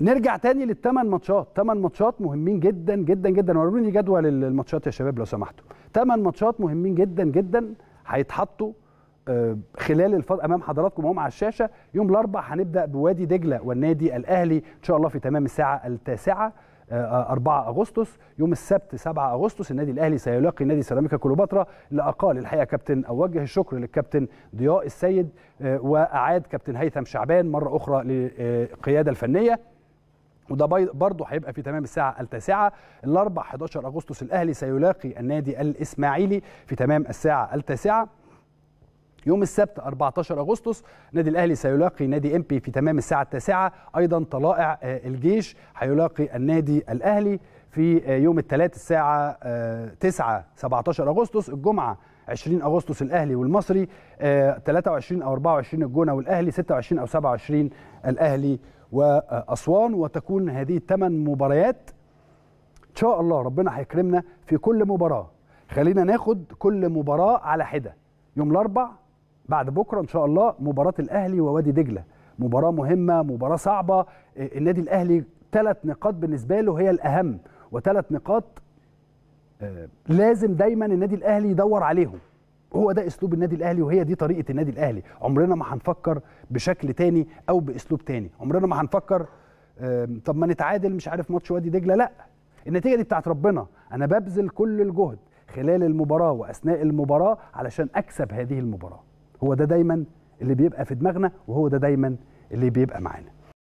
فنرجع تاني للثمان ماتشات ثمان ماتشات مهمين جدا جدا جدا وروني جدول الماتشات يا شباب لو سمحتوا ثمان ماتشات مهمين جدا جدا هيتحطوا آه، خلال الفض... امام حضراتكم وهم على الشاشه يوم الاربعاء هنبدا بوادي دجله والنادي الاهلي ان شاء الله في تمام الساعه التاسعه 4 آه، اغسطس يوم السبت 7 اغسطس النادي الاهلي سيلاقي نادي سيراميكا كليوباترا لاقال الحقيقه كابتن اوجه الشكر للكابتن ضياء السيد آه، واعاد كابتن هيثم شعبان مره اخرى للقياده الفنيه وده برضه هيبقى في تمام الساعة التاسعة الأربع 11 أغسطس الأهلي سيلاقي النادي الإسماعيلي في تمام الساعة التاسعة يوم السبت 14 اغسطس نادي الاهلي سيلاقي نادي امبي في تمام الساعه التاسعة ايضا طلائع آه، الجيش هيلاقي النادي الاهلي في آه، يوم الثلاث الساعه 9 آه، 17 اغسطس الجمعه 20 اغسطس الاهلي والمصري 23 او 24 الجونه والاهلي 26 او 27 الاهلي واسوان وتكون هذه الثمان مباريات ان شاء الله ربنا هيكرمنا في كل مباراه خلينا ناخد كل مباراه على حده يوم الاربعاء بعد بكره ان شاء الله مباراه الاهلي ووادي دجله مباراه مهمه مباراه صعبه آه، النادي الاهلي ثلاث نقاط بالنسبه له هي الاهم وثلاث نقاط آه، لازم دايما النادي الاهلي يدور عليهم هو ده اسلوب النادي الاهلي وهي دي طريقه النادي الاهلي عمرنا ما هنفكر بشكل تاني او باسلوب تاني عمرنا ما هنفكر طب ما نتعادل مش عارف ماتش وادي دجله لا النتيجه دي بتاعت ربنا انا ببذل كل الجهد خلال المباراه واثناء المباراه علشان اكسب هذه المباراه هو ده دايما اللي بيبقى في دماغنا وهو ده دايما اللي بيبقى معانا